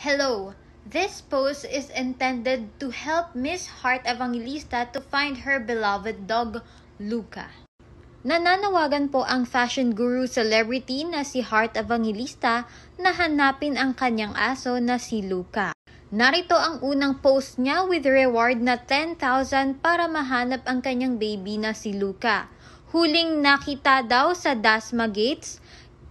Hello! This post is intended to help Miss Heart Evangelista to find her beloved dog, Luca. Nananawagan po ang fashion guru celebrity na si Heart Evangelista na hanapin ang kanyang aso na si Luca. Narito ang unang post niya with reward na 10,000 para mahanap ang kanyang baby na si Luca. Huling nakita daw sa Dasma Gates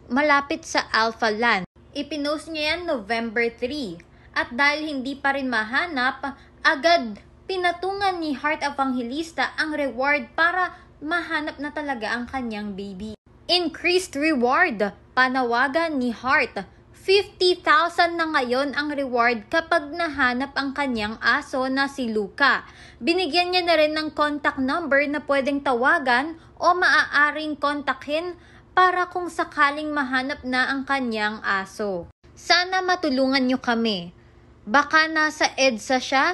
malapit sa Alpha Land. Ipinost niya yan November 3. At dahil hindi pa rin mahanap, agad pinatungan ni Heart Evangelista ang reward para mahanap na talaga ang kanyang baby. Increased reward! Panawagan ni Heart. 50,000 na ngayon ang reward kapag nahanap ang kanyang aso na si Luca. Binigyan niya na rin ng contact number na pwedeng tawagan o maaaring kontakin para kung sakaling mahanap na ang kanyang aso. Sana matulungan niyo kami. Baka nasa EDSA siya.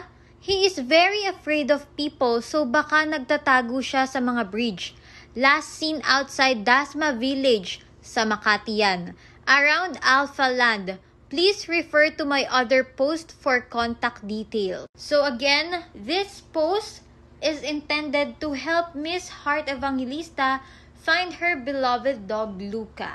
He is very afraid of people so baka nagtatago siya sa mga bridge. Last seen outside Dasma Village sa Makati yan. Around Alpha Land. Please refer to my other post for contact detail. So again, this post is intended to help Miss Heart Evangelista find her beloved dog Luca